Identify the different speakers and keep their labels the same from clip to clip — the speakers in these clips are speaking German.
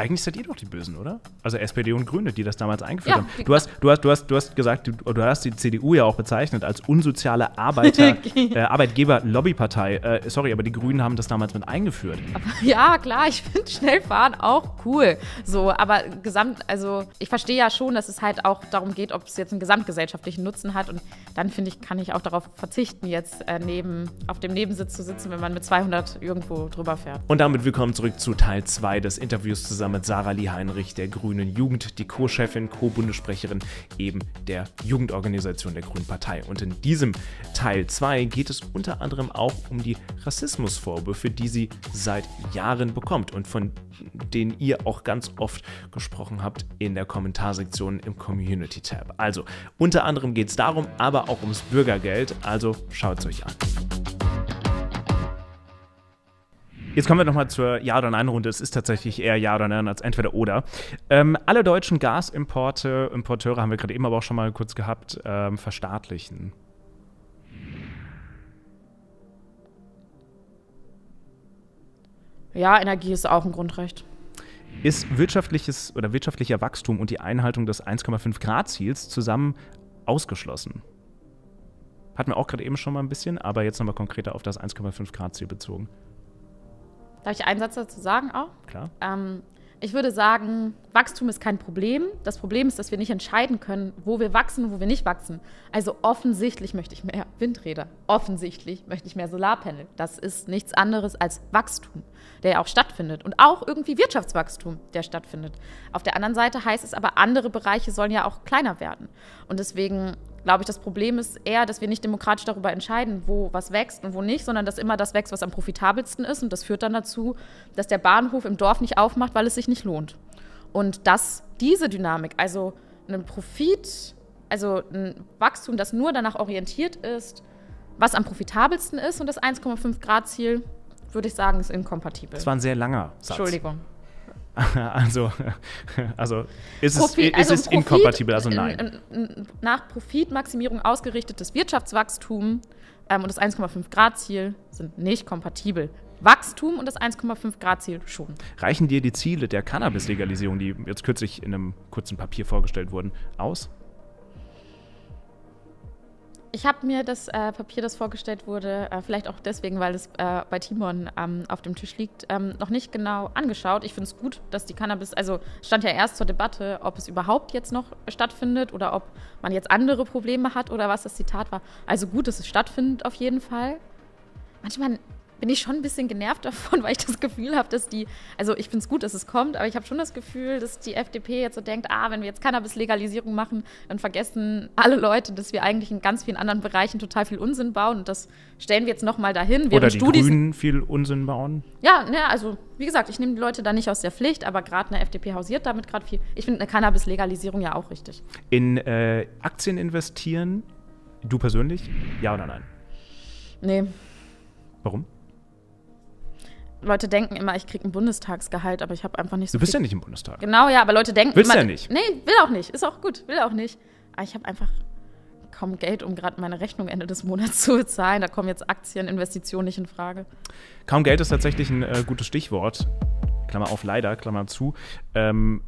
Speaker 1: eigentlich seid ihr doch die Bösen, oder? Also SPD und Grüne, die das damals eingeführt ja, haben. Du hast, du, hast, du, hast, du hast gesagt, du, du hast die CDU ja auch bezeichnet als unsoziale Arbeiter, äh, Arbeitgeber-Lobbypartei. Äh, sorry, aber die Grünen haben das damals mit eingeführt. Aber,
Speaker 2: ja, klar, ich finde Schnellfahren auch cool. So, aber gesamt, also ich verstehe ja schon, dass es halt auch darum geht, ob es jetzt einen gesamtgesellschaftlichen Nutzen hat. Und dann finde ich, kann ich auch darauf verzichten, jetzt äh, neben, auf dem Nebensitz zu sitzen, wenn man mit 200 irgendwo drüber fährt.
Speaker 1: Und damit willkommen zurück zu Teil 2 des Interviews zusammen mit Sarah Lee Heinrich, der Grünen Jugend, die Co-Chefin, Co-Bundessprecherin eben der Jugendorganisation der Grünen Partei. Und in diesem Teil 2 geht es unter anderem auch um die Rassismusvorwürfe, die sie seit Jahren bekommt und von denen ihr auch ganz oft gesprochen habt in der Kommentarsektion im Community-Tab. Also unter anderem geht es darum, aber auch ums Bürgergeld, also schaut es euch an. Jetzt kommen wir nochmal zur Ja- oder Nein-Runde. Es ist tatsächlich eher Ja oder Nein als entweder oder. Ähm, alle deutschen Gasimporte, Importeure haben wir gerade eben aber auch schon mal kurz gehabt, ähm, verstaatlichen.
Speaker 2: Ja, Energie ist auch ein Grundrecht.
Speaker 1: Ist wirtschaftliches oder wirtschaftlicher Wachstum und die Einhaltung des 1,5 Grad Ziels zusammen ausgeschlossen? Hatten wir auch gerade eben schon mal ein bisschen, aber jetzt nochmal konkreter auf das 1,5
Speaker 2: Grad Ziel bezogen. Darf ich einen Satz dazu sagen auch? Klar. Ähm, ich würde sagen, Wachstum ist kein Problem. Das Problem ist, dass wir nicht entscheiden können, wo wir wachsen und wo wir nicht wachsen. Also offensichtlich möchte ich mehr Windräder. Offensichtlich möchte ich mehr Solarpanel. Das ist nichts anderes als Wachstum, der ja auch stattfindet. Und auch irgendwie Wirtschaftswachstum, der stattfindet. Auf der anderen Seite heißt es aber, andere Bereiche sollen ja auch kleiner werden. Und deswegen glaube ich, das Problem ist eher, dass wir nicht demokratisch darüber entscheiden, wo was wächst und wo nicht, sondern dass immer das wächst, was am profitabelsten ist. Und das führt dann dazu, dass der Bahnhof im Dorf nicht aufmacht, weil es sich nicht lohnt. Und dass diese Dynamik, also ein Profit, also ein Wachstum, das nur danach orientiert ist, was am profitabelsten ist und das 1,5 Grad Ziel, würde ich sagen, ist inkompatibel. Das war ein sehr langer Satz. Entschuldigung.
Speaker 1: Also, also ist Profit, es, ist also es Profit, inkompatibel, also nein.
Speaker 2: Nach Profitmaximierung ausgerichtetes Wirtschaftswachstum ähm, und das 1,5 Grad Ziel sind nicht kompatibel. Wachstum und das 1,5 Grad Ziel schon.
Speaker 1: Reichen dir die Ziele der Cannabis-Legalisierung, die jetzt kürzlich in einem kurzen Papier vorgestellt wurden, aus?
Speaker 2: ich habe mir das äh, Papier, das vorgestellt wurde, äh, vielleicht auch deswegen, weil es äh, bei Timon ähm, auf dem Tisch liegt, ähm, noch nicht genau angeschaut. Ich finde es gut, dass die Cannabis, also stand ja erst zur Debatte, ob es überhaupt jetzt noch stattfindet oder ob man jetzt andere Probleme hat oder was das Zitat war. Also gut, dass es stattfindet auf jeden Fall. Manchmal bin ich schon ein bisschen genervt davon, weil ich das Gefühl habe, dass die, also ich finde es gut, dass es kommt, aber ich habe schon das Gefühl, dass die FDP jetzt so denkt, ah, wenn wir jetzt Cannabis-Legalisierung machen, dann vergessen alle Leute, dass wir eigentlich in ganz vielen anderen Bereichen total viel Unsinn bauen und das stellen wir jetzt nochmal dahin. Oder die Studis Grünen
Speaker 1: viel Unsinn bauen.
Speaker 2: Ja, ne, also wie gesagt, ich nehme die Leute da nicht aus der Pflicht, aber gerade eine FDP hausiert damit gerade viel. Ich finde eine Cannabis-Legalisierung ja auch richtig.
Speaker 1: In äh, Aktien investieren, du persönlich, ja oder nein? Nee. Warum?
Speaker 2: Leute denken immer, ich kriege ein Bundestagsgehalt, aber ich habe einfach nicht so. Du bist ja nicht im Bundestag. Genau, ja, aber Leute denken. Willst immer, ja nicht. Nee, will auch nicht. Ist auch gut, will auch nicht. Aber ich habe einfach kaum Geld, um gerade meine Rechnung Ende des Monats zu bezahlen. Da kommen jetzt Aktien, Investitionen nicht in Frage.
Speaker 1: Kaum Geld ist tatsächlich ein äh, gutes Stichwort. Klammer auf, leider, Klammer zu. Ähm,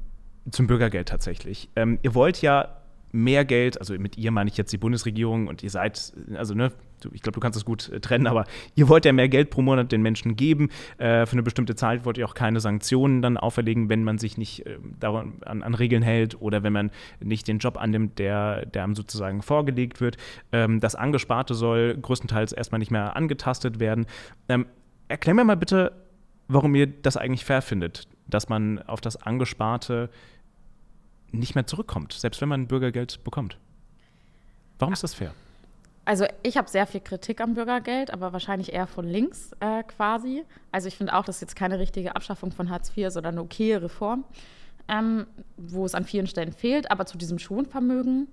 Speaker 1: zum Bürgergeld tatsächlich. Ähm, ihr wollt ja mehr Geld, also mit ihr meine ich jetzt die Bundesregierung und ihr seid, also ne, ich glaube, du kannst das gut äh, trennen, aber ihr wollt ja mehr Geld pro Monat den Menschen geben. Äh, für eine bestimmte Zeit wollt ihr auch keine Sanktionen dann auferlegen, wenn man sich nicht äh, an, an, Regeln hält oder wenn man nicht den Job annimmt, der, der einem sozusagen vorgelegt wird. Ähm, das Angesparte soll größtenteils erstmal nicht mehr angetastet werden. Ähm, erklär mir mal bitte, warum ihr das eigentlich fair findet, dass man auf das Angesparte nicht mehr zurückkommt, selbst wenn man Bürgergeld bekommt. Warum ist das fair?
Speaker 2: Also ich habe sehr viel Kritik am Bürgergeld, aber wahrscheinlich eher von links äh, quasi. Also ich finde auch, das ist jetzt keine richtige Abschaffung von Hartz IV, sondern eine okaye Reform, ähm, wo es an vielen Stellen fehlt. Aber zu diesem Schonvermögen,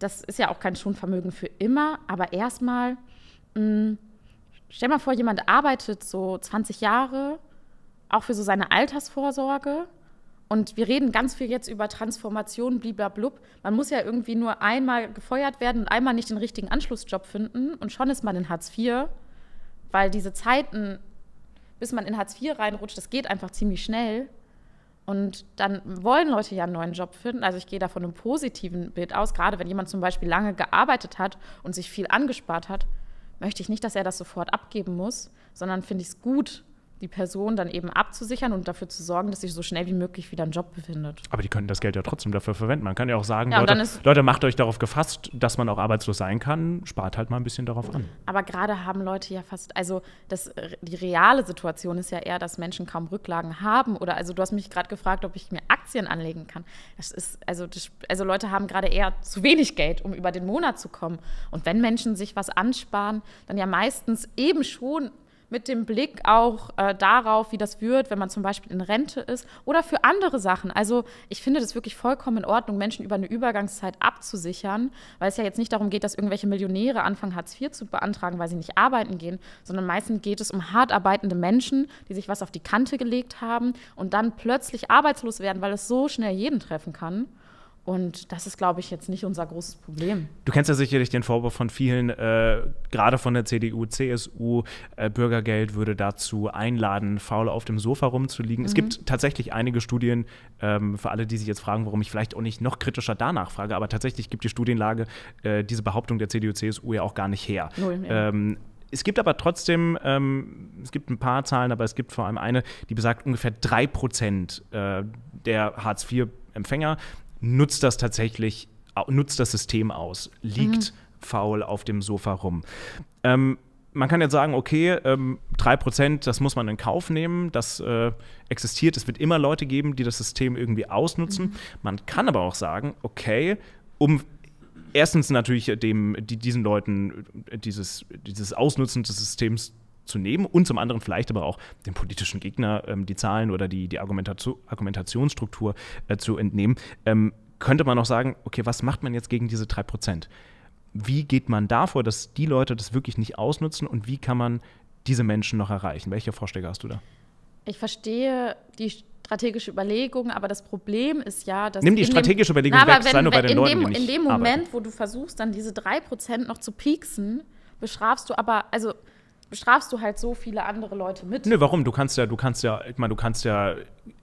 Speaker 2: das ist ja auch kein Schonvermögen für immer, aber erstmal, hm, stell mal vor, jemand arbeitet so 20 Jahre, auch für so seine Altersvorsorge und wir reden ganz viel jetzt über Transformation, blablablub. Man muss ja irgendwie nur einmal gefeuert werden und einmal nicht den richtigen Anschlussjob finden und schon ist man in Hartz IV, weil diese Zeiten, bis man in Hartz IV reinrutscht, das geht einfach ziemlich schnell. Und dann wollen Leute ja einen neuen Job finden. Also ich gehe da von einem positiven Bild aus. Gerade wenn jemand zum Beispiel lange gearbeitet hat und sich viel angespart hat, möchte ich nicht, dass er das sofort abgeben muss, sondern finde ich es gut, die Person dann eben abzusichern und dafür zu sorgen, dass sich so schnell wie möglich wieder einen Job befindet.
Speaker 1: Aber die könnten das Geld ja trotzdem dafür verwenden. Man kann ja auch sagen, ja, Leute, Leute, macht euch darauf gefasst, dass man auch arbeitslos sein kann, spart halt mal ein bisschen darauf an.
Speaker 2: Aber gerade haben Leute ja fast, also das, die reale Situation ist ja eher, dass Menschen kaum Rücklagen haben oder also du hast mich gerade gefragt, ob ich mir Aktien anlegen kann. Das ist also das, also Leute haben gerade eher zu wenig Geld, um über den Monat zu kommen. Und wenn Menschen sich was ansparen, dann ja meistens eben schon mit dem Blick auch äh, darauf, wie das wird, wenn man zum Beispiel in Rente ist oder für andere Sachen. Also ich finde das wirklich vollkommen in Ordnung, Menschen über eine Übergangszeit abzusichern, weil es ja jetzt nicht darum geht, dass irgendwelche Millionäre anfangen, Hartz IV zu beantragen, weil sie nicht arbeiten gehen, sondern meistens geht es um hart arbeitende Menschen, die sich was auf die Kante gelegt haben und dann plötzlich arbeitslos werden, weil es so schnell jeden treffen kann. Und das ist, glaube ich, jetzt nicht unser großes Problem.
Speaker 1: Du kennst ja sicherlich den Vorwurf von vielen, äh, gerade von der CDU, CSU, äh, Bürgergeld würde dazu einladen, faul auf dem Sofa rumzuliegen. Mhm. Es gibt tatsächlich einige Studien, ähm, für alle, die sich jetzt fragen, warum ich vielleicht auch nicht noch kritischer danach frage, aber tatsächlich gibt die Studienlage äh, diese Behauptung der CDU, CSU ja auch gar nicht her. Null, ja. ähm, es gibt aber trotzdem, ähm, es gibt ein paar Zahlen, aber es gibt vor allem eine, die besagt, ungefähr 3% äh, der Hartz-IV-Empfänger nutzt das tatsächlich, nutzt das System aus, liegt mhm. faul auf dem Sofa rum. Ähm, man kann jetzt sagen, okay, ähm, 3%, das muss man in Kauf nehmen, das äh, existiert, es wird immer Leute geben, die das System irgendwie ausnutzen. Mhm. Man kann aber auch sagen, okay, um erstens natürlich äh, dem, die, diesen Leuten äh, dieses, dieses Ausnutzen des Systems zu zu nehmen und zum anderen vielleicht aber auch dem politischen Gegner ähm, die Zahlen oder die, die Argumentation, Argumentationsstruktur äh, zu entnehmen, ähm, könnte man auch sagen, okay, was macht man jetzt gegen diese 3%? Wie geht man davor, dass die Leute das wirklich nicht ausnutzen und wie kann man diese Menschen noch erreichen? Welche Vorschläge hast du da?
Speaker 2: Ich verstehe die strategische Überlegung, aber das Problem ist ja, dass. Nimm die strategische dem, Überlegung na, weg, wenn, sei nur bei den in Leuten. Dem, in dem Moment, arbeiten. wo du versuchst, dann diese 3% noch zu pieksen, bestrafst du aber, also bestrafst du halt so viele andere Leute mit. Nö,
Speaker 1: warum? Du kannst ja, du kannst ja, ich meine, du kannst ja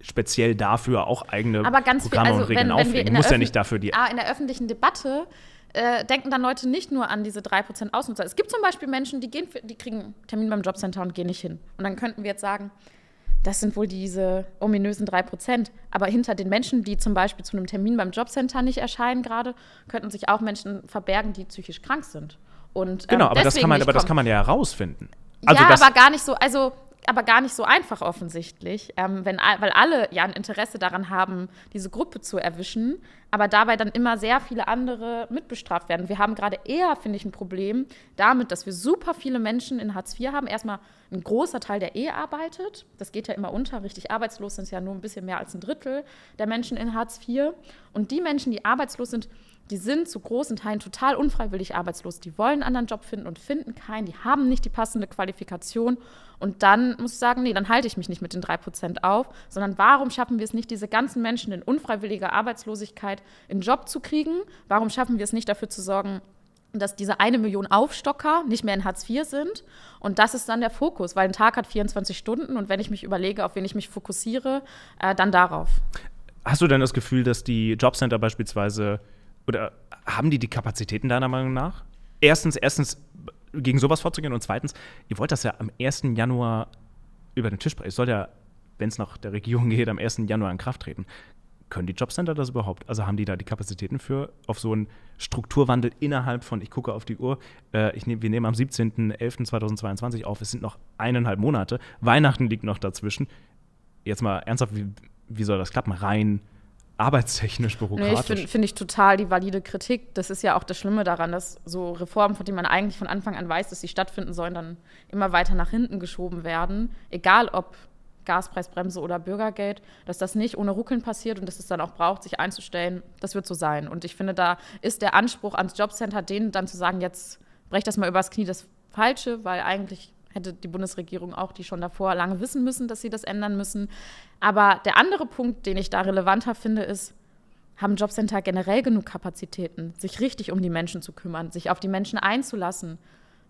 Speaker 1: speziell dafür auch eigene Aber ganz Programme viel, also und Regeln wenn, wenn auflegen. Du musst ja nicht dafür die. Ah,
Speaker 2: in der öffentlichen Debatte äh, denken dann Leute nicht nur an diese 3% Ausnutzer. Es gibt zum Beispiel Menschen, die, gehen, die kriegen einen Termin beim Jobcenter und gehen nicht hin. Und dann könnten wir jetzt sagen, das sind wohl diese ominösen 3%. Aber hinter den Menschen, die zum Beispiel zu einem Termin beim Jobcenter nicht erscheinen gerade, könnten sich auch Menschen verbergen, die psychisch krank sind. Und, ähm, genau, aber, das kann man, aber das kann man
Speaker 1: ja herausfinden. Also ja, aber gar
Speaker 2: nicht so, also aber gar nicht so einfach offensichtlich, ähm, wenn, weil alle ja ein Interesse daran haben, diese Gruppe zu erwischen, aber dabei dann immer sehr viele andere mitbestraft werden. Wir haben gerade eher, finde ich, ein Problem damit, dass wir super viele Menschen in Hartz IV haben. Erstmal ein großer Teil, der eh arbeitet. Das geht ja immer unter. Richtig arbeitslos sind es ja nur ein bisschen mehr als ein Drittel der Menschen in Hartz IV. Und die Menschen, die arbeitslos sind, die sind zu großen Teilen total unfreiwillig arbeitslos. Die wollen einen anderen Job finden und finden keinen. Die haben nicht die passende Qualifikation. Und dann muss ich sagen, nee, dann halte ich mich nicht mit den drei Prozent auf, sondern warum schaffen wir es nicht, diese ganzen Menschen in unfreiwilliger Arbeitslosigkeit in Job zu kriegen? Warum schaffen wir es nicht, dafür zu sorgen, dass diese eine Million Aufstocker nicht mehr in Hartz IV sind. Und das ist dann der Fokus, weil ein Tag hat 24 Stunden und wenn ich mich überlege, auf wen ich mich fokussiere, äh, dann darauf.
Speaker 1: Hast du denn das Gefühl, dass die Jobcenter beispielsweise oder haben die die Kapazitäten deiner Meinung nach? Erstens, erstens gegen sowas vorzugehen und zweitens, ihr wollt das ja am 1. Januar über den Tisch bringen. Es soll ja, wenn es nach der Regierung geht, am 1. Januar in Kraft treten. Können die Jobcenter das überhaupt? Also haben die da die Kapazitäten für, auf so einen Strukturwandel innerhalb von, ich gucke auf die Uhr, äh, ich nehm, wir nehmen am 17.11.2022 auf, es sind noch eineinhalb Monate, Weihnachten liegt noch dazwischen. Jetzt mal ernsthaft, wie, wie soll das klappen? Rein arbeitstechnisch bürokratisch. Nee, finde find
Speaker 2: ich total die valide Kritik. Das ist ja auch das Schlimme daran, dass so Reformen, von denen man eigentlich von Anfang an weiß, dass sie stattfinden sollen, dann immer weiter nach hinten geschoben werden. Egal ob Gaspreisbremse oder Bürgergeld, dass das nicht ohne Ruckeln passiert und dass es dann auch braucht, sich einzustellen, das wird so sein. Und ich finde, da ist der Anspruch ans Jobcenter, denen dann zu sagen, jetzt brech das mal übers Knie, das Falsche, weil eigentlich hätte die Bundesregierung auch, die schon davor lange wissen müssen, dass sie das ändern müssen. Aber der andere Punkt, den ich da relevanter finde, ist, haben Jobcenter generell genug Kapazitäten, sich richtig um die Menschen zu kümmern, sich auf die Menschen einzulassen?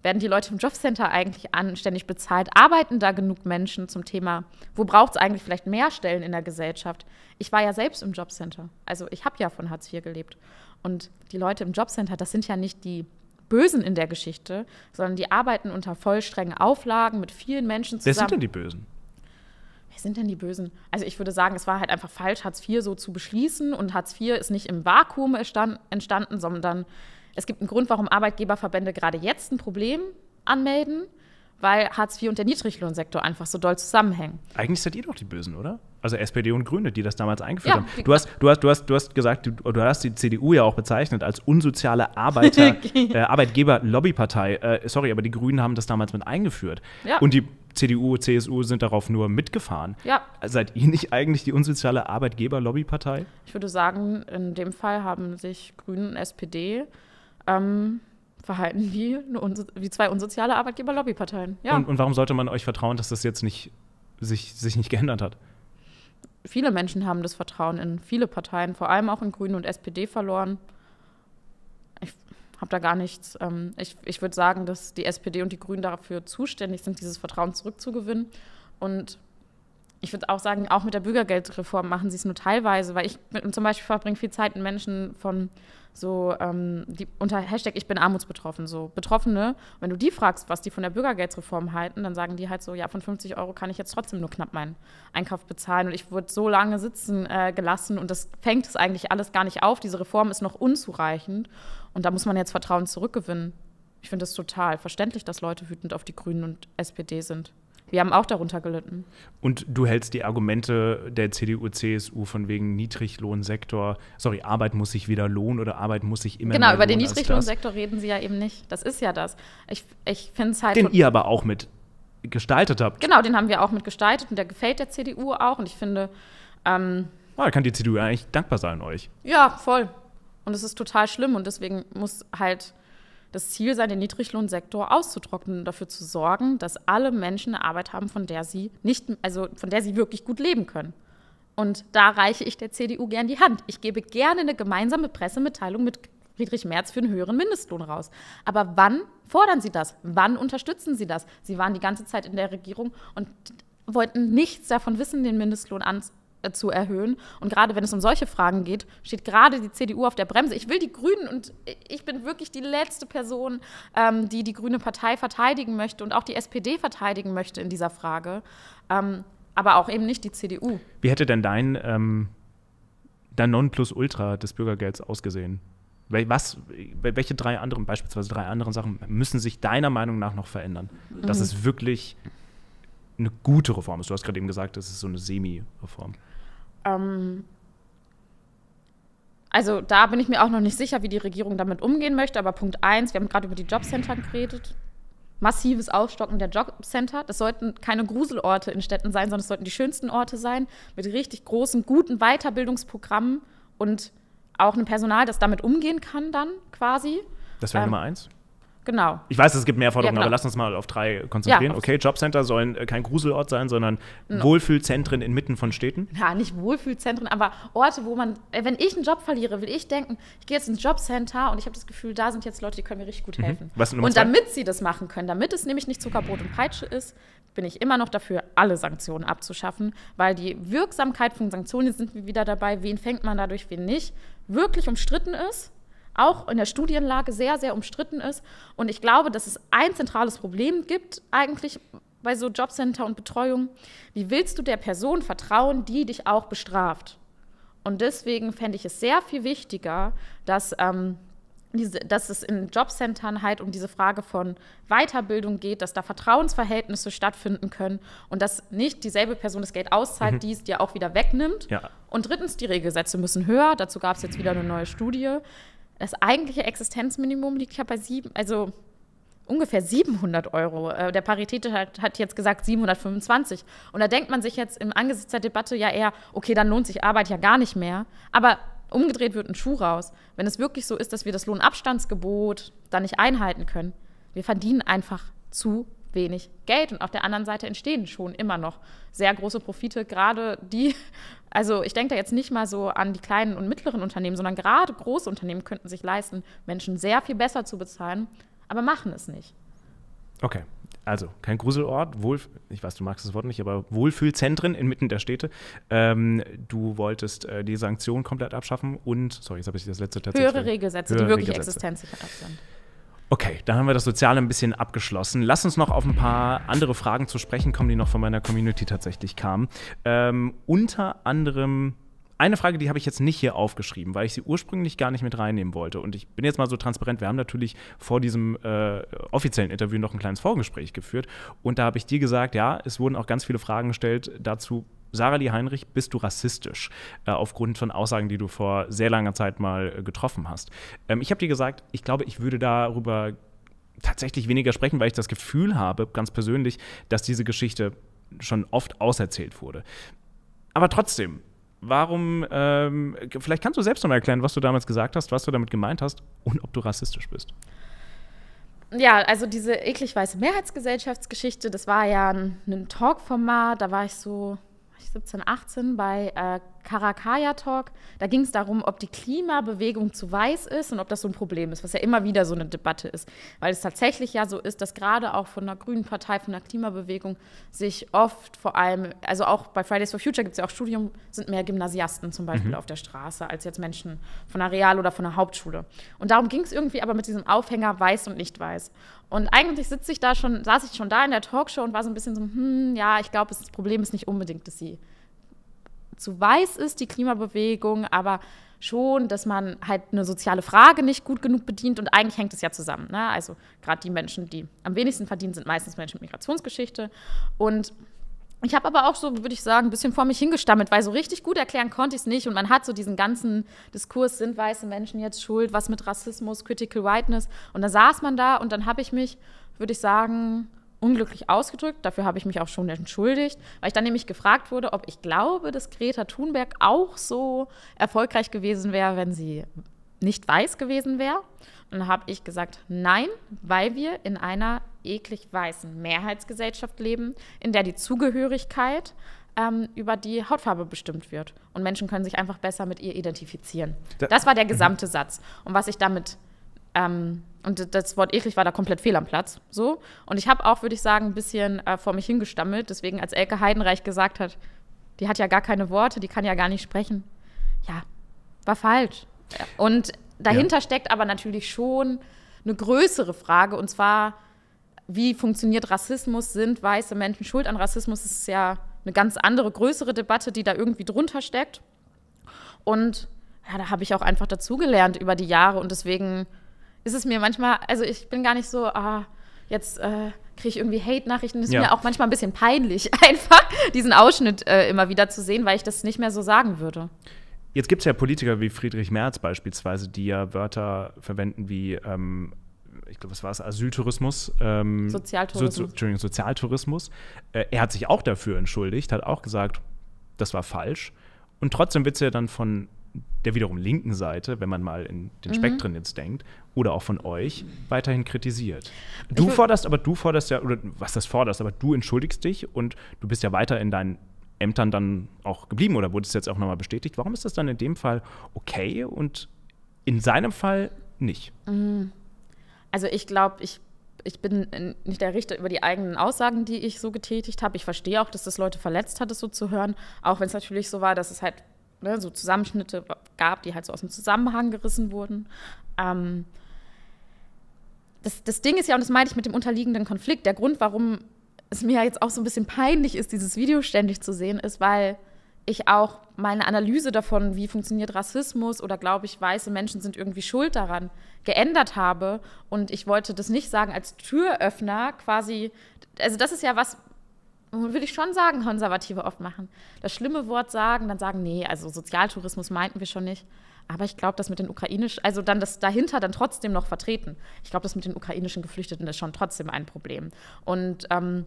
Speaker 2: Werden die Leute im Jobcenter eigentlich anständig bezahlt? Arbeiten da genug Menschen zum Thema, wo braucht es eigentlich vielleicht mehr Stellen in der Gesellschaft? Ich war ja selbst im Jobcenter. Also ich habe ja von Hartz IV gelebt. Und die Leute im Jobcenter, das sind ja nicht die Bösen in der Geschichte, sondern die arbeiten unter voll strengen Auflagen mit vielen Menschen zusammen. Wer sind denn die Bösen? Wer sind denn die Bösen? Also ich würde sagen, es war halt einfach falsch, Hartz IV so zu beschließen und Hartz IV ist nicht im Vakuum entstanden, sondern es gibt einen Grund, warum Arbeitgeberverbände gerade jetzt ein Problem anmelden, weil Hartz IV und der Niedriglohnsektor einfach so doll zusammenhängen.
Speaker 1: Eigentlich seid ihr doch die Bösen, oder? also SPD und Grüne, die das damals eingeführt ja, haben. Du hast, du, hast, du, hast, du hast gesagt, du, du, hast die CDU ja auch bezeichnet als unsoziale Arbeiter, äh, Arbeitgeber-Lobbypartei. Äh, sorry, aber die Grünen haben das damals mit eingeführt. Ja. Und die CDU, CSU sind darauf nur mitgefahren. Ja. Seid ihr nicht eigentlich die unsoziale Arbeitgeber-Lobbypartei?
Speaker 2: Ich würde sagen, in dem Fall haben sich Grünen und SPD ähm, verhalten wie, wie zwei unsoziale Arbeitgeber-Lobbyparteien. Ja. Und, und
Speaker 1: warum sollte man euch vertrauen, dass das jetzt nicht sich, sich nicht geändert hat?
Speaker 2: viele Menschen haben das Vertrauen in viele Parteien, vor allem auch in Grünen und SPD verloren. Ich habe da gar nichts. Ähm, ich ich würde sagen, dass die SPD und die Grünen dafür zuständig sind, dieses Vertrauen zurückzugewinnen. Und ich würde auch sagen, auch mit der Bürgergeldreform machen sie es nur teilweise, weil ich zum Beispiel verbringe viel Zeit mit Menschen von so ähm, die, unter Hashtag Ich bin armutsbetroffen, so Betroffene. wenn du die fragst, was die von der Bürgergeldreform halten, dann sagen die halt so, ja, von 50 Euro kann ich jetzt trotzdem nur knapp meinen Einkauf bezahlen. Und ich wurde so lange sitzen äh, gelassen und das fängt es eigentlich alles gar nicht auf. Diese Reform ist noch unzureichend und da muss man jetzt Vertrauen zurückgewinnen. Ich finde es total verständlich, dass Leute wütend auf die Grünen und SPD sind. Wir haben auch darunter gelitten.
Speaker 1: Und du hältst die Argumente der CDU, CSU von wegen Niedriglohnsektor, sorry, Arbeit muss sich wieder lohnen oder Arbeit muss sich immer Genau, über den Niedriglohnsektor
Speaker 2: reden sie ja eben nicht. Das ist ja das. Ich, ich finde es halt. Den ihr
Speaker 1: aber auch mit gestaltet habt.
Speaker 2: Genau, den haben wir auch mit gestaltet und der gefällt der CDU auch. Und ich finde. Ähm, oh, da
Speaker 1: kann die CDU eigentlich dankbar sein euch.
Speaker 2: Ja, voll. Und es ist total schlimm und deswegen muss halt das Ziel sein, den Niedriglohnsektor auszutrocknen und dafür zu sorgen, dass alle Menschen eine Arbeit haben, von der sie nicht, also von der sie wirklich gut leben können. Und da reiche ich der CDU gern die Hand. Ich gebe gerne eine gemeinsame Pressemitteilung mit Friedrich Merz für einen höheren Mindestlohn raus. Aber wann fordern Sie das? Wann unterstützen Sie das? Sie waren die ganze Zeit in der Regierung und wollten nichts davon wissen, den Mindestlohn äh, zu erhöhen. Und gerade wenn es um solche Fragen geht, steht gerade die CDU auf der Bremse. Ich will die Grünen und ich bin wirklich die letzte Person, ähm, die die Grüne Partei verteidigen möchte und auch die SPD verteidigen möchte in dieser Frage. Ähm, aber auch eben nicht die CDU.
Speaker 1: Wie hätte denn dein, ähm, dein Nonplusultra des Bürgergelds ausgesehen? Was, welche drei anderen, beispielsweise drei anderen Sachen, müssen sich deiner Meinung nach noch verändern? Mhm. Dass es wirklich eine gute Reform ist. Du hast gerade eben gesagt, das ist so eine Semi-Reform.
Speaker 2: Ähm, also da bin ich mir auch noch nicht sicher, wie die Regierung damit umgehen möchte. Aber Punkt eins, wir haben gerade über die Jobcenter geredet. Massives Aufstocken der Jobcenter. Das sollten keine Gruselorte in Städten sein, sondern es sollten die schönsten Orte sein, mit richtig großen, guten Weiterbildungsprogrammen und auch einem Personal, das damit umgehen kann, dann quasi. Das wäre ähm, Nummer eins. Genau. Ich weiß, es gibt mehr Forderungen, ja, aber lass uns
Speaker 1: mal auf drei konzentrieren. Ja, okay, Jobcenter sollen äh, kein Gruselort sein, sondern no. Wohlfühlzentren inmitten von Städten.
Speaker 2: Ja, nicht Wohlfühlzentren, aber Orte, wo man, äh, wenn ich einen Job verliere, will ich denken, ich gehe jetzt ins Jobcenter und ich habe das Gefühl, da sind jetzt Leute, die können mir richtig gut mhm. helfen. Mhm. und damit sie das machen können, damit es nämlich nicht Zuckerbrot und Peitsche ist, bin ich immer noch dafür, alle Sanktionen abzuschaffen, weil die Wirksamkeit von Sanktionen sind wir wieder dabei, wen fängt man dadurch, wen nicht, wirklich umstritten ist auch in der Studienlage sehr, sehr umstritten ist. Und ich glaube, dass es ein zentrales Problem gibt eigentlich bei so Jobcenter und Betreuung. Wie willst du der Person vertrauen, die dich auch bestraft? Und deswegen fände ich es sehr viel wichtiger, dass, ähm, diese, dass es in Jobcentern halt um diese Frage von Weiterbildung geht, dass da Vertrauensverhältnisse stattfinden können und dass nicht dieselbe Person das Geld auszahlt, mhm. die es dir auch wieder wegnimmt. Ja. Und drittens, die Regelsätze müssen höher. Dazu gab es jetzt wieder eine neue Studie das eigentliche Existenzminimum liegt ja bei sieben, also ungefähr 700 Euro. Äh, der Parität hat, hat, jetzt gesagt 725. Und da denkt man sich jetzt im Angesicht der Debatte ja eher, okay, dann lohnt sich Arbeit ja gar nicht mehr. Aber umgedreht wird ein Schuh raus. Wenn es wirklich so ist, dass wir das Lohnabstandsgebot dann nicht einhalten können, wir verdienen einfach zu wenig Geld. Und auf der anderen Seite entstehen schon immer noch sehr große Profite, gerade die, also ich denke da jetzt nicht mal so an die kleinen und mittleren Unternehmen, sondern gerade große Unternehmen könnten sich leisten, Menschen sehr viel besser zu bezahlen, aber machen es nicht.
Speaker 1: Okay. Also, kein Gruselort, wohl, ich weiß, du magst das Wort nicht, aber Wohlfühlzentren inmitten der Städte. Ähm, du wolltest äh, die Sanktionen komplett abschaffen und, sorry, jetzt habe ich das letzte tatsächlich. Höhere Regelsätze, höhere die wirklich existenzsicher sind. Okay, da haben wir das Soziale ein bisschen abgeschlossen. Lass uns noch auf ein paar andere Fragen zu sprechen kommen, die noch von meiner Community tatsächlich kamen. Ähm, unter anderem eine Frage, die habe ich jetzt nicht hier aufgeschrieben, weil ich sie ursprünglich gar nicht mit reinnehmen wollte. Und ich bin jetzt mal so transparent. Wir haben natürlich vor diesem äh, offiziellen Interview noch ein kleines Vorgespräch geführt. Und da habe ich dir gesagt, ja, es wurden auch ganz viele Fragen gestellt dazu, Sarah Lee Heinrich, bist du rassistisch? Äh, aufgrund von Aussagen, die du vor sehr langer Zeit mal äh, getroffen hast. Ähm, ich habe dir gesagt, ich glaube, ich würde darüber tatsächlich weniger sprechen, weil ich das Gefühl habe, ganz persönlich, dass diese Geschichte schon oft auserzählt wurde. Aber trotzdem, warum, ähm, vielleicht kannst du selbst noch mal erklären, was du damals gesagt hast, was du damit gemeint hast und ob du rassistisch bist.
Speaker 2: Ja, also diese eklig weiße Mehrheitsgesellschaftsgeschichte, das war ja ein, ein Talkformat, da war ich so 17, 18 bei äh, Karakaya-Talk. Da ging es darum, ob die Klimabewegung zu weiß ist und ob das so ein Problem ist, was ja immer wieder so eine Debatte ist. Weil es tatsächlich ja so ist, dass gerade auch von der Grünen Partei, von der Klimabewegung sich oft vor allem, also auch bei Fridays for Future gibt es ja auch Studium, sind mehr Gymnasiasten zum Beispiel mhm. auf der Straße als jetzt Menschen von der Real- oder von der Hauptschule. Und darum ging es irgendwie aber mit diesem Aufhänger weiß und nicht weiß. Und eigentlich sitze ich da schon, saß ich schon da in der Talkshow und war so ein bisschen so, hm, ja, ich glaube, das Problem ist nicht unbedingt, dass sie zu weiß ist, die Klimabewegung, aber schon, dass man halt eine soziale Frage nicht gut genug bedient und eigentlich hängt es ja zusammen. Ne? Also gerade die Menschen, die am wenigsten verdienen, sind meistens Menschen mit Migrationsgeschichte und ich habe aber auch so, würde ich sagen, ein bisschen vor mich hingestammelt, weil so richtig gut erklären konnte ich es nicht. Und man hat so diesen ganzen Diskurs, sind weiße Menschen jetzt schuld, was mit Rassismus, Critical Whiteness. Und da saß man da und dann habe ich mich, würde ich sagen, unglücklich ausgedrückt. Dafür habe ich mich auch schon entschuldigt, weil ich dann nämlich gefragt wurde, ob ich glaube, dass Greta Thunberg auch so erfolgreich gewesen wäre, wenn sie nicht weiß gewesen wäre. Und dann habe ich gesagt, nein, weil wir in einer eklig weißen Mehrheitsgesellschaft leben, in der die Zugehörigkeit ähm, über die Hautfarbe bestimmt wird. Und Menschen können sich einfach besser mit ihr identifizieren. das war der gesamte Satz. Und was ich damit ähm, und das Wort eklig war da komplett fehl am Platz. So. Und ich habe auch, würde ich sagen, ein bisschen äh, vor mich hingestammelt. Deswegen, als Elke Heidenreich gesagt hat, die hat ja gar keine Worte, die kann ja gar nicht sprechen. Ja, war falsch. Und dahinter ja. steckt aber natürlich schon eine größere Frage. Und zwar, wie funktioniert Rassismus? Sind weiße Menschen schuld an Rassismus? Das ist ja eine ganz andere, größere Debatte, die da irgendwie drunter steckt. Und ja, da habe ich auch einfach dazugelernt über die Jahre. Und deswegen ist es mir manchmal, also ich bin gar nicht so, ah, jetzt äh, kriege ich irgendwie Hate-Nachrichten. Es Ist ja. mir auch manchmal ein bisschen peinlich, einfach diesen Ausschnitt äh, immer wieder zu sehen, weil ich das nicht mehr so sagen würde.
Speaker 1: Jetzt gibt es ja Politiker wie Friedrich Merz beispielsweise, die ja Wörter verwenden wie, ähm, ich glaube, was war es, Asyltourismus? Ähm, Sozialtourismus. So, Entschuldigung, Sozialtourismus. Äh, er hat sich auch dafür entschuldigt, hat auch gesagt, das war falsch. Und trotzdem wird es ja dann von der wiederum linken Seite, wenn man mal in den mhm. Spektren jetzt denkt, oder auch von euch, weiterhin kritisiert. Du also forderst, aber du forderst ja, oder was das forderst, aber du entschuldigst dich und du bist ja weiter in deinen Ämtern dann auch geblieben oder wurde es jetzt auch nochmal bestätigt. Warum ist das dann in dem Fall okay und in seinem Fall nicht?
Speaker 2: Mhm. Also ich glaube, ich, ich bin nicht der Richter über die eigenen Aussagen, die ich so getätigt habe. Ich verstehe auch, dass das Leute verletzt hat, es so zu hören, auch wenn es natürlich so war, dass es halt ne, so Zusammenschnitte gab, die halt so aus dem Zusammenhang gerissen wurden. Ähm, das, das Ding ist ja, und das meine ich mit dem unterliegenden Konflikt, der Grund, warum es mir jetzt auch so ein bisschen peinlich ist, dieses Video ständig zu sehen, ist, weil ich auch meine Analyse davon, wie funktioniert Rassismus oder glaube ich, weiße Menschen sind irgendwie schuld daran, geändert habe. Und ich wollte das nicht sagen als Türöffner quasi. Also das ist ja was, würde ich schon sagen, Konservative oft machen. Das schlimme Wort sagen, dann sagen, nee, also Sozialtourismus meinten wir schon nicht. Aber ich glaube, das mit den ukrainischen, also dann das dahinter dann trotzdem noch vertreten. Ich glaube, das mit den ukrainischen Geflüchteten ist schon trotzdem ein Problem. Und ähm,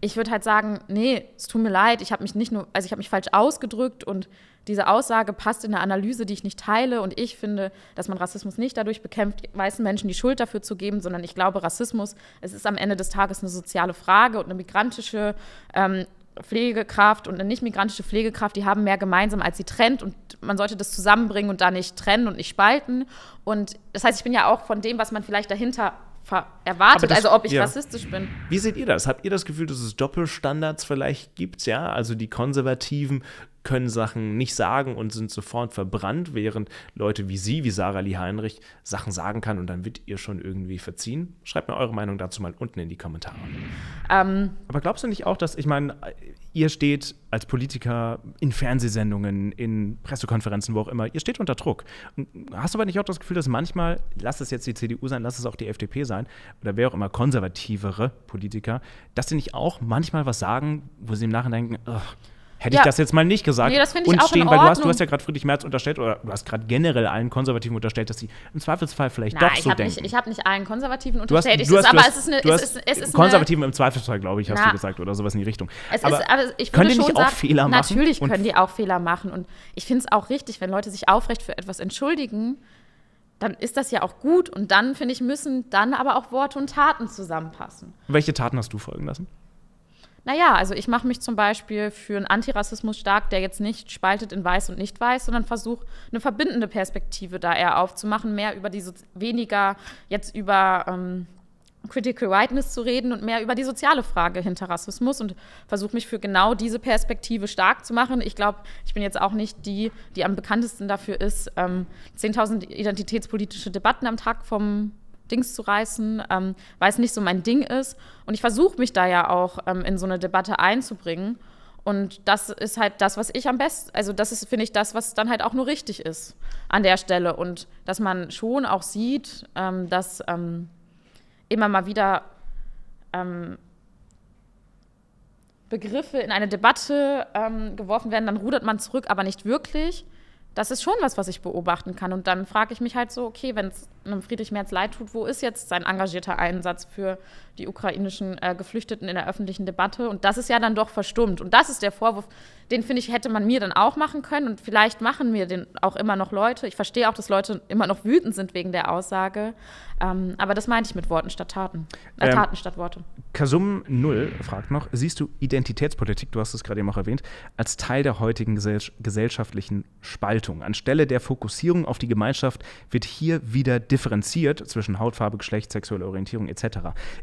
Speaker 2: ich würde halt sagen, nee, es tut mir leid, ich habe mich nicht nur, also ich habe mich falsch ausgedrückt und diese Aussage passt in eine Analyse, die ich nicht teile. Und ich finde, dass man Rassismus nicht dadurch bekämpft, weißen Menschen die Schuld dafür zu geben, sondern ich glaube, Rassismus, es ist am Ende des Tages eine soziale Frage und eine migrantische ähm, Pflegekraft und eine nicht-migrantische Pflegekraft, die haben mehr gemeinsam, als sie trennt. Und man sollte das zusammenbringen und da nicht trennen und nicht spalten. Und das heißt, ich bin ja auch von dem, was man vielleicht dahinter erwartet, das, also ob ich ja. rassistisch bin.
Speaker 1: Wie seht ihr das? Habt ihr das Gefühl, dass es Doppelstandards vielleicht gibt? Ja, also die Konservativen können Sachen nicht sagen und sind sofort verbrannt, während Leute wie Sie, wie Sarah Lee Heinrich, Sachen sagen kann und dann wird ihr schon irgendwie verziehen? Schreibt mir eure Meinung dazu mal unten in die Kommentare. Um. Ähm, aber glaubst du nicht auch, dass, ich meine, ihr steht als Politiker in Fernsehsendungen, in Pressekonferenzen, wo auch immer, ihr steht unter Druck. Hast du aber nicht auch das Gefühl, dass manchmal, lass es jetzt die CDU sein, lass es auch die FDP sein oder wer auch immer konservativere Politiker, dass sie nicht auch manchmal was sagen, wo sie im Nachhinein denken, ugh, hätte ja. ich das jetzt mal nicht gesagt. Nee, das finde ich und auch stehen, weil du hast, du hast ja gerade Friedrich Merz unterstellt oder du hast gerade generell allen Konservativen unterstellt, dass sie im Zweifelsfall vielleicht Na, doch so hab denken. Nicht,
Speaker 2: ich habe nicht allen Konservativen unterstellt. Du hast, du hast, ich, du hast, aber es ist eine. Du hast, es ist, Konservativen
Speaker 1: eine, im Zweifelsfall, glaube ich, hast Na. du gesagt oder sowas in die Richtung. Es aber, ist, aber ich können die nicht auch Fehler machen? Natürlich können
Speaker 2: die auch Fehler machen. Und ich finde es auch richtig, wenn Leute sich aufrecht für etwas entschuldigen dann ist das ja auch gut. Und dann, finde ich, müssen dann aber auch Worte und Taten zusammenpassen.
Speaker 1: Welche Taten hast du folgen lassen?
Speaker 2: naja, also ich mache mich zum Beispiel für einen Antirassismus stark, der jetzt nicht spaltet in weiß und nicht weiß, sondern versuche eine verbindende Perspektive da eher aufzumachen, mehr über diese, weniger jetzt über ähm, Critical Whiteness zu reden und mehr über die soziale Frage hinter Rassismus und versuche mich für genau diese Perspektive stark zu machen. Ich glaube, ich bin jetzt auch nicht die, die am bekanntesten dafür ist, ähm, 10.000 identitätspolitische Debatten am Tag vom Dings zu reißen, ähm, weil es nicht so mein Ding ist. Und ich versuche mich da ja auch ähm, in so eine Debatte einzubringen. Und das ist halt das, was ich am besten, also das ist, finde ich, das, was dann halt auch nur richtig ist an der Stelle. Und dass man schon auch sieht, ähm, dass ähm, immer mal wieder ähm, Begriffe in eine Debatte ähm, geworfen werden, dann rudert man zurück, aber nicht wirklich das ist schon was, was ich beobachten kann. Und dann frage ich mich halt so, okay, wenn es einem Friedrich Merz leid tut, wo ist jetzt sein engagierter Einsatz für die ukrainischen äh, Geflüchteten in der öffentlichen Debatte? Und das ist ja dann doch verstummt. Und das ist der Vorwurf, den finde ich, hätte man mir dann auch machen können. Und vielleicht machen mir den auch immer noch Leute. Ich verstehe auch, dass Leute immer noch wütend sind wegen der Aussage. Ähm, aber das meinte ich mit Worten statt Taten. Äh, ähm, Taten statt Worte.
Speaker 1: Kasum Null fragt noch, siehst du Identitätspolitik, du hast es gerade eben auch erwähnt, als Teil der heutigen gesell gesellschaftlichen Spaltung? Haltung. Anstelle der Fokussierung auf die Gemeinschaft wird hier wieder differenziert zwischen Hautfarbe, Geschlecht, sexuelle Orientierung etc.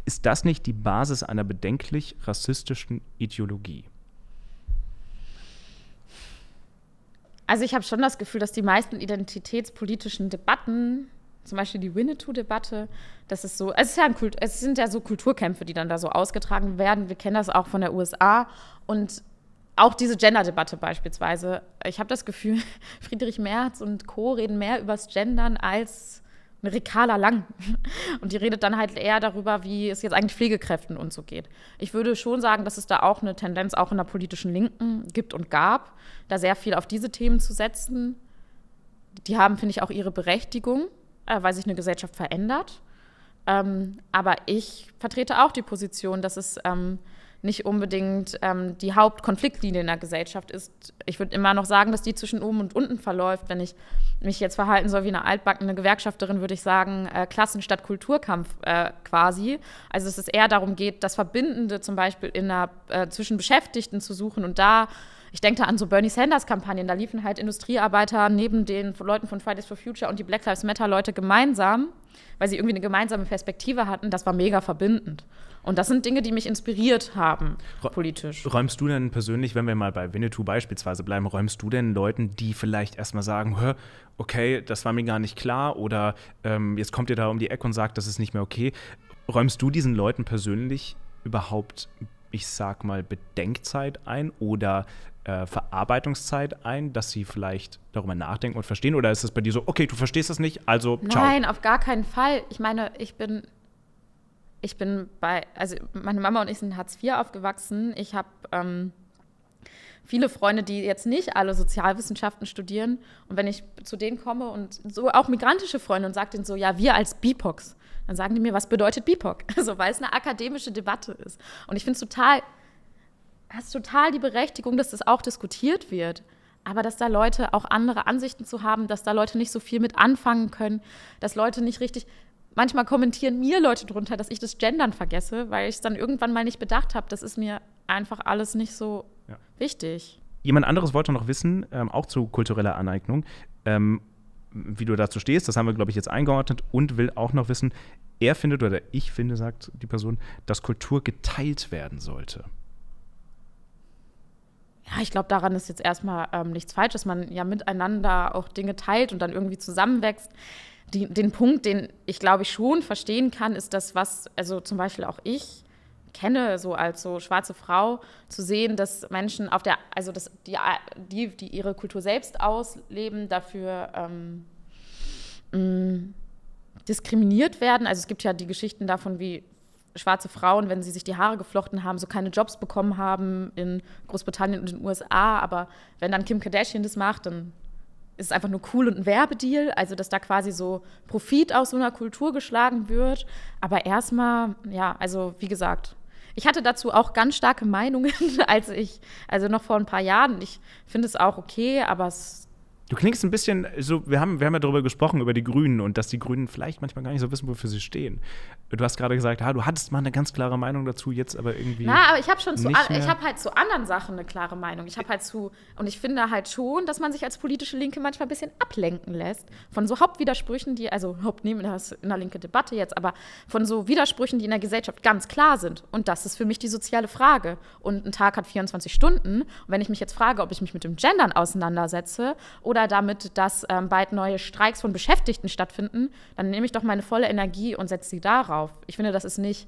Speaker 1: Ist das nicht die Basis einer bedenklich rassistischen Ideologie?
Speaker 2: Also ich habe schon das Gefühl, dass die meisten identitätspolitischen Debatten, zum Beispiel die Winnetou-Debatte, das ist so, es, ist ja Kult, es sind ja so Kulturkämpfe, die dann da so ausgetragen werden. Wir kennen das auch von der USA und auch diese Gender-Debatte beispielsweise. Ich habe das Gefühl, Friedrich Merz und Co. reden mehr übers Gendern als eine Ricarda Lang. Und die redet dann halt eher darüber, wie es jetzt eigentlich Pflegekräften und so geht. Ich würde schon sagen, dass es da auch eine Tendenz auch in der politischen Linken gibt und gab, da sehr viel auf diese Themen zu setzen. Die haben, finde ich, auch ihre Berechtigung, äh, weil sich eine Gesellschaft verändert. Ähm, aber ich vertrete auch die Position, dass es ähm, nicht unbedingt ähm, die Hauptkonfliktlinie in der Gesellschaft ist. Ich würde immer noch sagen, dass die zwischen oben und unten verläuft. Wenn ich mich jetzt verhalten soll wie eine altbackene Gewerkschafterin, würde ich sagen, äh, Klassen statt Kulturkampf äh, quasi. Also dass es eher darum geht, das Verbindende zum Beispiel in der, äh, zwischen Beschäftigten zu suchen und da ich denke an so Bernie Sanders-Kampagnen, da liefen halt Industriearbeiter neben den Leuten von Fridays for Future und die Black Lives Matter-Leute gemeinsam, weil sie irgendwie eine gemeinsame Perspektive hatten. Das war mega verbindend. Und das sind Dinge, die mich inspiriert haben, politisch.
Speaker 1: Räumst du denn persönlich, wenn wir mal bei Winnetou beispielsweise bleiben, räumst du denn Leuten, die vielleicht erstmal sagen, okay, das war mir gar nicht klar oder ähm, jetzt kommt ihr da um die Ecke und sagt, das ist nicht mehr okay, räumst du diesen Leuten persönlich überhaupt, ich sag mal, Bedenkzeit ein oder äh, Verarbeitungszeit ein, dass sie vielleicht darüber nachdenken und verstehen? Oder ist es bei dir so, okay, du verstehst das nicht, also ciao? Nein,
Speaker 2: auf gar keinen Fall. Ich meine, ich bin ich bin bei, also meine Mama und ich sind in Hartz IV aufgewachsen. Ich habe ähm, viele Freunde, die jetzt nicht alle Sozialwissenschaften studieren. Und wenn ich zu denen komme und so auch migrantische Freunde und sage denen so, ja, wir als BIPOX, dann sagen die mir, was bedeutet BIPOC? Also weil es eine akademische Debatte ist. Und ich finde es total, hast total die Berechtigung, dass das auch diskutiert wird. Aber dass da Leute auch andere Ansichten zu haben, dass da Leute nicht so viel mit anfangen können, dass Leute nicht richtig, manchmal kommentieren mir Leute drunter, dass ich das Gendern vergesse, weil ich es dann irgendwann mal nicht bedacht habe. Das ist mir einfach alles nicht so ja. wichtig.
Speaker 1: Jemand anderes wollte noch wissen, ähm, auch zu kultureller Aneignung, ähm, wie du dazu stehst. Das haben wir, glaube ich, jetzt eingeordnet und will auch noch wissen, er findet oder ich finde, sagt die Person, dass Kultur geteilt werden sollte.
Speaker 2: Ja, ich glaube, daran ist jetzt erstmal ähm, nichts falsch, dass man ja miteinander auch Dinge teilt und dann irgendwie zusammenwächst die, den Punkt, den ich glaube ich schon verstehen kann, ist das, was, also zum Beispiel auch ich kenne, so als so schwarze Frau, zu sehen, dass Menschen auf der, also dass die, die, die ihre Kultur selbst ausleben, dafür ähm, mh, mm, diskriminiert werden. Also es gibt ja die Geschichten davon, wie schwarze Frauen, wenn sie sich die Haare geflochten haben, so keine Jobs bekommen haben in Großbritannien und den USA. Aber wenn dann Kim Kardashian das macht, dann ist einfach nur cool und ein Werbedeal, also dass da quasi so Profit aus so einer Kultur geschlagen wird. Aber erstmal, ja, also wie gesagt, ich hatte dazu auch ganz starke Meinungen, als ich, also noch vor ein paar Jahren. Ich finde es auch okay, aber es
Speaker 1: Du klingst ein bisschen so, wir haben, wir haben ja darüber gesprochen, über die Grünen und dass die Grünen vielleicht manchmal gar nicht so wissen, wofür sie stehen. Du hast gerade gesagt, ah, du hattest mal eine ganz klare Meinung dazu, jetzt aber irgendwie. Na, aber ich habe schon zu, ich habe
Speaker 2: halt zu anderen Sachen eine klare Meinung. Ich habe halt zu, und ich finde halt schon, dass man sich als politische Linke manchmal ein bisschen ablenken lässt von so Hauptwidersprüchen, die, also Hauptnehmen in der linken Debatte jetzt, aber von so Widersprüchen, die in der Gesellschaft ganz klar sind. Und das ist für mich die soziale Frage. Und ein Tag hat 24 Stunden. Und wenn ich mich jetzt frage, ob ich mich mit dem Gendern auseinandersetze oder oder damit, dass ähm, bald neue Streiks von Beschäftigten stattfinden, dann nehme ich doch meine volle Energie und setze sie darauf. Ich finde, das ist nicht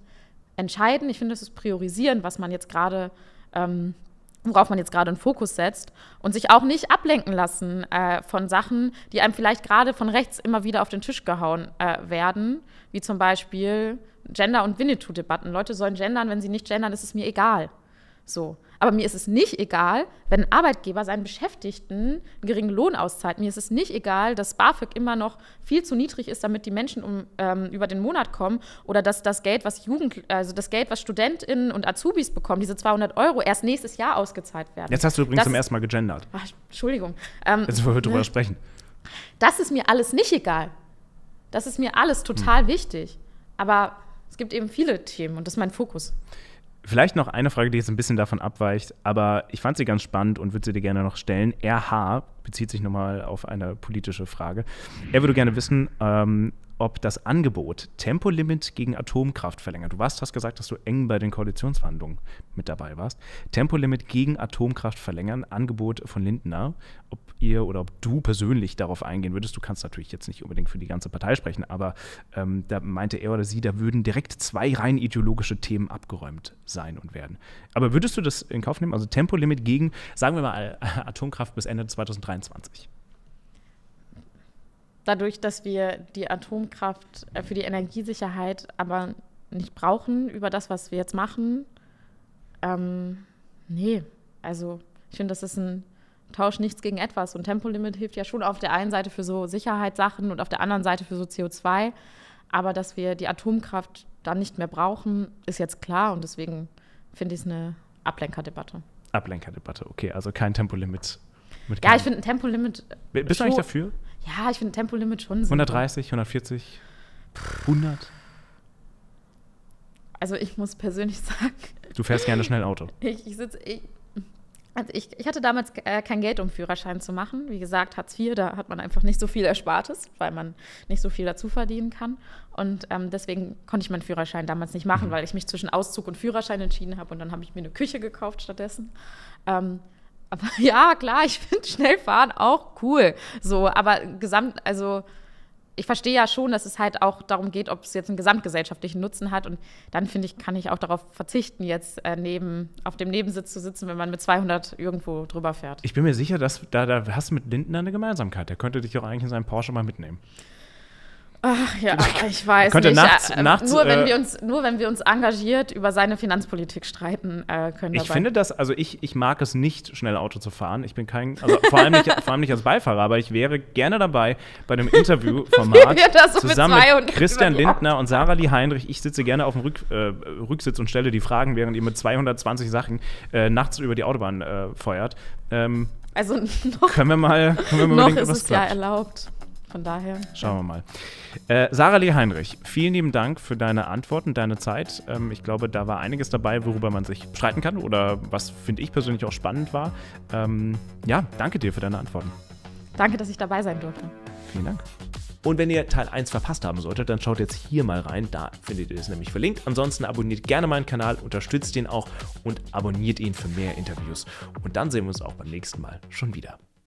Speaker 2: entscheiden, ich finde, das ist priorisieren, was man jetzt gerade, ähm, worauf man jetzt gerade einen Fokus setzt und sich auch nicht ablenken lassen äh, von Sachen, die einem vielleicht gerade von rechts immer wieder auf den Tisch gehauen äh, werden, wie zum Beispiel Gender- und Winnetou-Debatten. Leute sollen gendern, wenn sie nicht gendern, ist es mir egal. So. Aber mir ist es nicht egal, wenn ein Arbeitgeber seinen Beschäftigten einen geringen Lohn auszahlt. Mir ist es nicht egal, dass BAföG immer noch viel zu niedrig ist, damit die Menschen um, ähm, über den Monat kommen oder dass das Geld, was Jugend, also das Geld, was StudentInnen und Azubis bekommen, diese 200 Euro erst nächstes Jahr ausgezahlt werden. Jetzt hast du übrigens das, zum ersten Mal gegendert. Ach, Entschuldigung. Ähm, Jetzt wollen wir drüber ne? sprechen. Das ist mir alles nicht egal. Das ist mir alles total hm. wichtig. Aber es gibt eben viele Themen und das ist mein Fokus.
Speaker 1: Vielleicht noch eine Frage, die jetzt ein bisschen davon abweicht, aber ich fand sie ganz spannend und würde sie dir gerne noch stellen. RH bezieht sich nochmal auf eine politische Frage. Er würde gerne wissen, ähm, ob das Angebot Tempolimit gegen Atomkraft verlängert. Du warst, hast gesagt, dass du eng bei den Koalitionsverhandlungen mit dabei warst. Tempolimit gegen Atomkraft verlängern, Angebot von Lindner, ob ihr oder ob du persönlich darauf eingehen würdest. Du kannst natürlich jetzt nicht unbedingt für die ganze Partei sprechen, aber ähm, da meinte er oder sie, da würden direkt zwei rein ideologische Themen abgeräumt sein und werden. Aber würdest du das in Kauf nehmen? Also Tempolimit gegen, sagen wir mal, Atomkraft bis Ende 2023?
Speaker 2: Dadurch, dass wir die Atomkraft äh, für die Energiesicherheit aber nicht brauchen über das, was wir jetzt machen, ähm, nee, also ich finde, das ist ein tausch nichts gegen etwas. Und Tempolimit hilft ja schon auf der einen Seite für so Sicherheitssachen und auf der anderen Seite für so CO2. Aber dass wir die Atomkraft dann nicht mehr brauchen, ist jetzt klar. Und deswegen finde ich es eine Ablenkerdebatte.
Speaker 1: Ablenkerdebatte, okay. Also kein Tempolimit. ja, ich finde ein
Speaker 2: Tempolimit. Bist du eigentlich dafür? Ja, ich finde ein Tempolimit schon. 130,
Speaker 1: 140, 100?
Speaker 2: Also ich muss persönlich sagen. Du fährst gerne schnell Auto. ich, ich sitze also ich, ich hatte damals äh, kein Geld, um Führerschein zu machen. Wie gesagt, Hartz IV, da hat man einfach nicht so viel Erspartes, weil man nicht so viel dazu verdienen kann. Und ähm, deswegen konnte ich meinen Führerschein damals nicht machen, mhm. weil ich mich zwischen Auszug und Führerschein entschieden habe. Und dann habe ich mir eine Küche gekauft stattdessen. Ähm, aber ja, klar, ich finde Schnellfahren auch cool. So, aber gesamt, also ich verstehe ja schon, dass es halt auch darum geht, ob es jetzt einen gesamtgesellschaftlichen Nutzen hat. Und dann finde ich, kann ich auch darauf verzichten, jetzt äh, neben, auf dem Nebensitz zu sitzen, wenn man mit 200 irgendwo drüber fährt.
Speaker 1: Ich bin mir sicher, dass da, da hast du mit Lindner eine Gemeinsamkeit. Der könnte dich auch eigentlich in seinem Porsche mal mitnehmen.
Speaker 2: Ach ja, ich weiß könnte nicht. Nachts, äh, nachts, nur, wenn äh, wir uns, nur wenn wir uns engagiert über seine Finanzpolitik streiten äh, können. Ich dabei. finde
Speaker 1: das, also ich, ich mag es nicht, schnell Auto zu fahren. Ich bin kein, also vor allem nicht, vor allem nicht als Beifahrer, aber ich wäre gerne dabei bei dem Interviewformat so zusammen mit, mit Christian Lindner und Sarah Lee Heinrich. Ich sitze gerne auf dem Rück, äh, Rücksitz und stelle die Fragen, während ihr mit 220 Sachen äh, nachts über die Autobahn äh, feuert. Ähm, also noch, können wir mal, können wir mal noch ist es ja
Speaker 2: erlaubt. Von daher.
Speaker 1: Schauen wir mal. Äh, Sarah Lee Heinrich, vielen lieben Dank für deine Antworten, deine Zeit. Ähm, ich glaube, da war einiges dabei, worüber man sich streiten kann oder was finde ich persönlich auch spannend war. Ähm, ja, danke dir für deine Antworten.
Speaker 2: Danke, dass ich dabei sein durfte.
Speaker 1: Vielen Dank. Und wenn ihr Teil 1 verpasst haben solltet, dann schaut jetzt hier mal rein, da findet ihr es nämlich verlinkt. Ansonsten abonniert gerne meinen Kanal, unterstützt ihn auch und abonniert ihn für mehr Interviews. Und dann sehen wir uns auch beim nächsten Mal schon wieder.